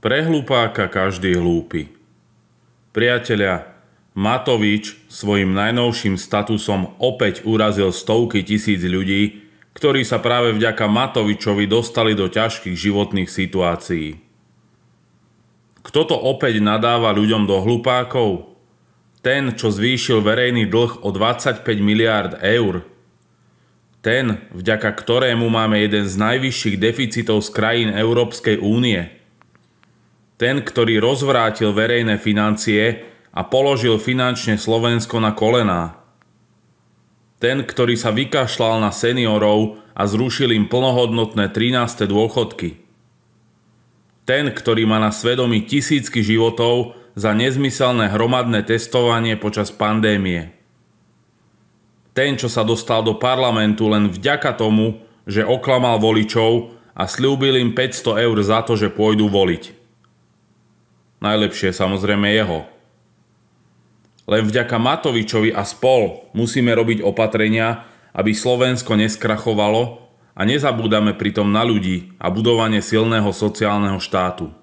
Pre hlupáka každý hlúpy. Priatelia, Matovič svojim najnovším statusom opäť urazil stovky tisíc ľudí, ktorí sa práve vďaka Matovičovi dostali do ťažkých životných situácií. Kto to opäť nadáva ľuďom do hlupákov? Ten, čo zvýšil verejný dlh o 25 miliárd eur. Ten, vďaka ktorému máme jeden z najvyšších deficitov z krajín Európskej únie – ten, ktorý rozvrátil verejné financie a položil finančne Slovensko na kolená. Ten, ktorý sa vykašľal na seniorov a zrušil im plnohodnotné 13. dôchodky. Ten, ktorý má na svedomí tisícky životov za nezmyselné hromadné testovanie počas pandémie. Ten, čo sa dostal do parlamentu len vďaka tomu, že oklamal voličov a slúbil im 500 eur za to, že pôjdu voliť. Najlepšie samozrejme jeho. Len vďaka Matovičovi a spol musíme robiť opatrenia, aby Slovensko neskrachovalo a nezabúdame pritom na ľudí a budovanie silného sociálneho štátu.